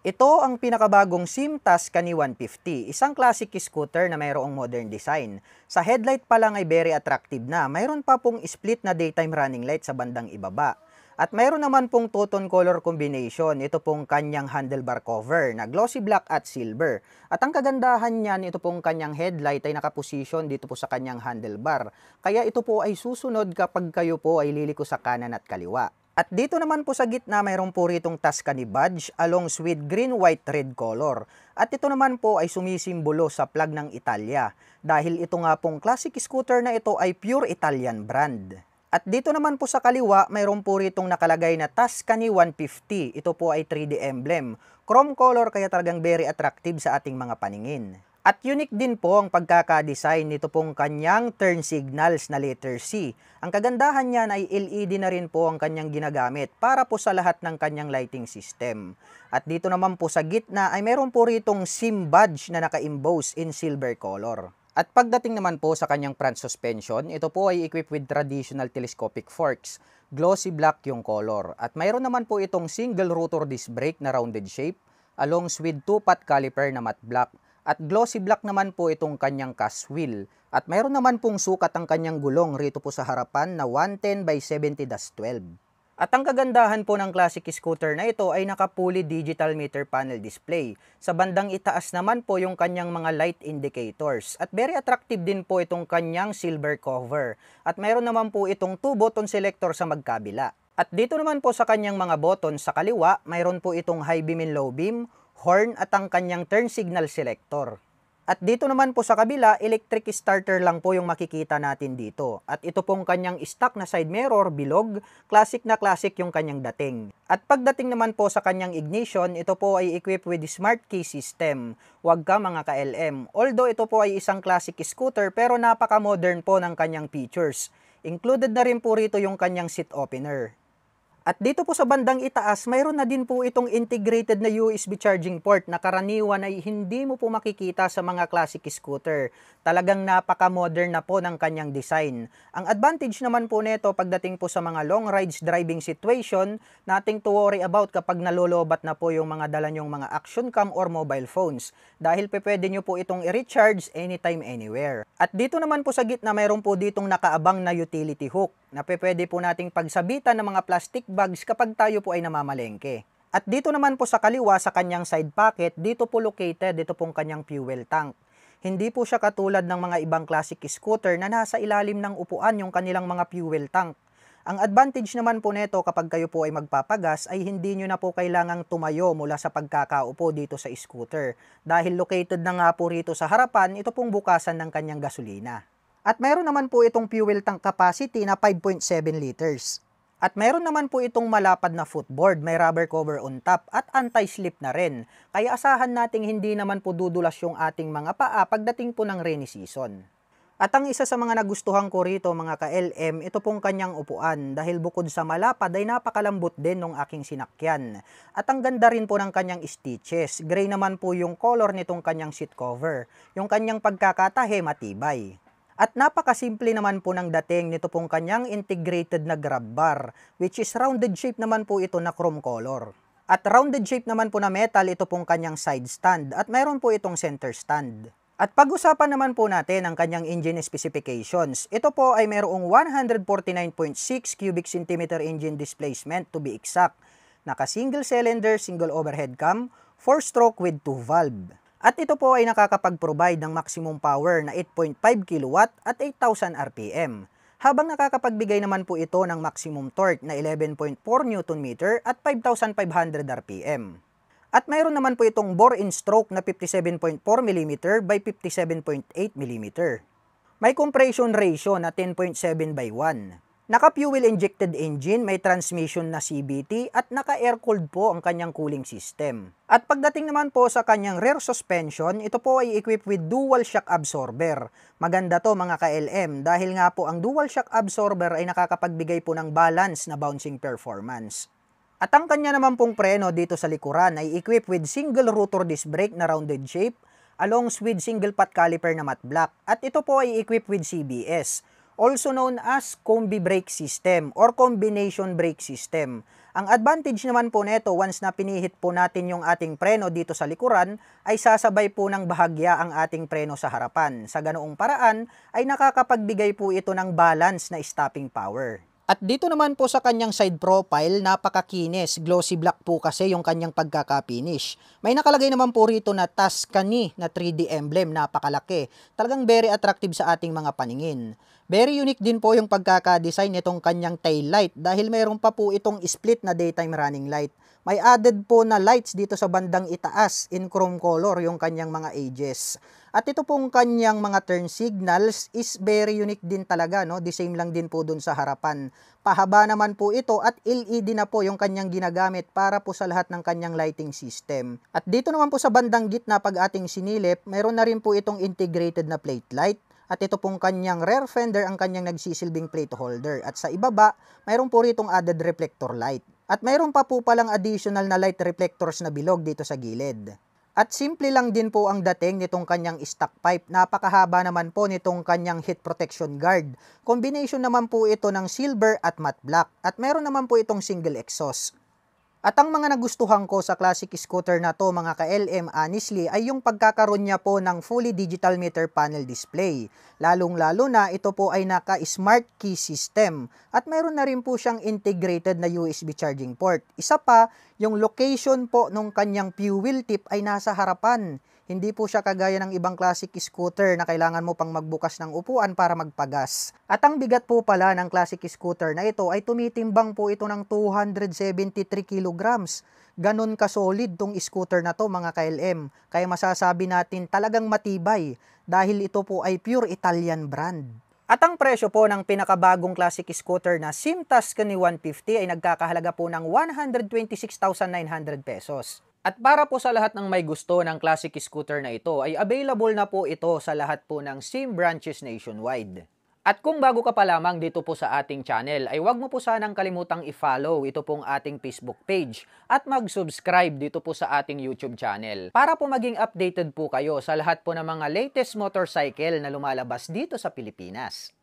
Ito ang pinakabagong SIMTAS Kani 150, isang classic scooter na mayroong modern design. Sa headlight pa lang ay very attractive na, mayroon pa pong split na daytime running light sa bandang ibaba. At mayroon naman pong two-tone color combination, ito pong kanyang handlebar cover na glossy black at silver. At ang kagandahan niyan, ito pong kanyang headlight ay nakaposisyon dito po sa kanyang handlebar. Kaya ito po ay susunod kapag kayo po ay liliko sa kanan at kaliwa. At dito naman po sa gitna mayroon po ritong Tuscany badge along with green, white, red color. At ito naman po ay sumisimbolo sa plug ng Italia dahil ito nga pong classic scooter na ito ay pure Italian brand. At dito naman po sa kaliwa mayroon po ritong nakalagay na Tuscany 150. Ito po ay 3D emblem. Chrome color kaya talagang very attractive sa ating mga paningin. At unique din po ang pagkakadesign nito pong kanyang turn signals na letter C. Ang kagandahan niyan ay LED na rin po ang kanyang ginagamit para po sa lahat ng kanyang lighting system. At dito naman po sa gitna ay meron po ritong SIM badge na naka-emboss in silver color. At pagdating naman po sa kanyang front suspension, ito po ay equipped with traditional telescopic forks. Glossy black yung color. At mayroon naman po itong single rotor disc brake na rounded shape along with two pot caliper na matte black. At glossy black naman po itong kanyang cast wheel. At mayroon naman pong sukat ang kanyang gulong rito po sa harapan na 110 by 70-12. At ang kagandahan po ng classic scooter na ito ay nakapuli digital meter panel display. Sa bandang itaas naman po yung kanyang mga light indicators. At very attractive din po itong kanyang silver cover. At mayroon naman po itong 2 button selector sa magkabila. At dito naman po sa kanyang mga button sa kaliwa, mayroon po itong high beam and low beam, horn at ang kanyang turn signal selector. At dito naman po sa kabila, electric starter lang po yung makikita natin dito. At ito pong kanyang stock na side mirror, bilog, classic na classic yung kanyang dating. At pagdating naman po sa kanyang ignition, ito po ay equipped with smart key system. Huwag ka mga ka-LM. Although ito po ay isang classic scooter pero napaka-modern po ng kanyang features. Included na rin po rito yung kanyang seat opener. At dito po sa bandang itaas, mayroon na din po itong integrated na USB charging port na karaniwan ay hindi mo po makikita sa mga classic scooter. Talagang napaka-modern na po ng kanyang design. Ang advantage naman po nito pagdating po sa mga long rides driving situation, nating to worry about kapag nalolobat na po yung mga dala nyong mga action cam or mobile phones. Dahil pe pwede nyo po itong i-recharge anytime anywhere. At dito naman po sa gitna mayroon po ditong nakaabang na utility hook na pwede po nating pagsabitan ng mga plastic bags kapag tayo po ay namamalengke. At dito naman po sa kaliwa sa kanyang side pocket, dito po located, dito pong kanyang fuel tank. Hindi po siya katulad ng mga ibang classic scooter na nasa ilalim ng upuan yung kanilang mga fuel tank. Ang advantage naman po nito kapag kayo po ay magpapagas ay hindi nyo na po kailangang tumayo mula sa pagkakaupo dito sa scooter. Dahil located na nga po rito sa harapan, ito pong bukasan ng kanyang gasolina. At meron naman po itong fuel tank capacity na 5.7 liters. At meron naman po itong malapad na footboard, may rubber cover on top at anti-slip na rin. Kaya asahan nating hindi naman po dudulas yung ating mga paa pagdating po ng rainy season. At ang isa sa mga nagustuhan ko rito mga ka-LM, ito pong kanyang upuan dahil bukod sa malapad ay napakalambot din nung aking sinakyan. At ang ganda rin po ng kanyang stitches, gray naman po yung color nitong kanyang seat cover. Yung kanyang pagkakatahe matibay. At napakasimple naman po ng dating nito pong kanyang integrated na grab bar, which is rounded shape naman po ito na chrome color. At rounded shape naman po na metal ito pong kanyang side stand at mayroon po itong center stand. At pag-usapan naman po natin ang kanyang engine specifications. Ito po ay mayroong 149.6 cubic centimeter engine displacement to be exact. Naka single cylinder, single overhead cam, 4 stroke with 2 valve. At ito po ay nakakapag-provide ng maximum power na 8.5 kW at 8,000 RPM. Habang nakakapagbigay naman po ito ng maximum torque na 11.4 Nm at 5,500 RPM. At mayroon naman po itong bore in stroke na 57.4 mm by 57.8 mm. May compression ratio na 10.7 by 1. Naka-fuel injected engine, may transmission na CVT at naka-air cooled po ang kanyang cooling system. At pagdating naman po sa kanyang rear suspension, ito po ay equipped with dual shock absorber. Maganda to mga ka-LM dahil nga po ang dual shock absorber ay nakakapagbigay po ng balance na bouncing performance. At ang kanya naman pong preno dito sa likuran ay equipped with single rotor disc brake na rounded shape along with single pot caliper na matte black at ito po ay equipped with CBS also known as combi brake system or combination brake system. Ang advantage naman po nito once na pinihit po natin yung ating preno dito sa likuran ay sasabay po ng bahagya ang ating preno sa harapan. Sa ganoong paraan ay nakakapagbigay po ito ng balance na stopping power. At dito naman po sa kanyang side profile, napakakinis. Glossy black po kasi yung kanyang pagkaka-finish. May nakalagay naman po rito na Tuscany na 3D emblem, napakalaki. Talagang very attractive sa ating mga paningin. Very unique din po yung pagkakadesign nitong kanyang tail light dahil meron pa po itong split na daytime running light. May added po na lights dito sa bandang itaas in chrome color yung kanyang mga edges. At ito pong kanyang mga turn signals is very unique din talaga, no? The same lang din po dun sa harapan. Pahaba naman po ito at LED na po yung kanyang ginagamit para po sa lahat ng kanyang lighting system. At dito naman po sa bandang gitna pag ating sinilip, meron na rin po itong integrated na plate light at ito pong kanyang rear fender ang kanyang nagsisilbing plate holder. At sa ibaba, mayroon po ritong added reflector light. At mayroon pa po palang additional na light reflectors na bilog dito sa gilid. At simple lang din po ang dating nitong kanyang stock pipe. Napakahaba naman po nitong kanyang heat protection guard. Combination naman po ito ng silver at matte black. At meron naman po itong single exhaust. At ang mga nagustuhan ko sa classic scooter na to mga ka-LM honestly ay yung pagkakaroon niya po ng fully digital meter panel display. Lalong lalo na ito po ay naka smart key system at mayroon na rin po siyang integrated na USB charging port. Isa pa, yung location po nung kanyang fuel tip ay nasa harapan hindi po siya kagaya ng ibang classic scooter na kailangan mo pang magbukas ng upuan para magpagas. At ang bigat po pala ng classic scooter na ito ay tumitimbang po ito ng 273 kilograms. Ganon ka-solid tong scooter na to mga KLM. Kaya masasabi natin talagang matibay dahil ito po ay pure Italian brand. At ang presyo po ng pinakabagong classic scooter na SIM Tuscany 150 ay nagkakahalaga po ng 126,900 pesos. At para po sa lahat ng may gusto ng classic scooter na ito ay available na po ito sa lahat po ng SIM branches nationwide. At kung bago ka pa lamang dito po sa ating channel ay huwag mo po sanang kalimutang i-follow ito pong ating Facebook page at mag-subscribe dito po sa ating YouTube channel para po maging updated po kayo sa lahat po ng mga latest motorcycle na lumalabas dito sa Pilipinas.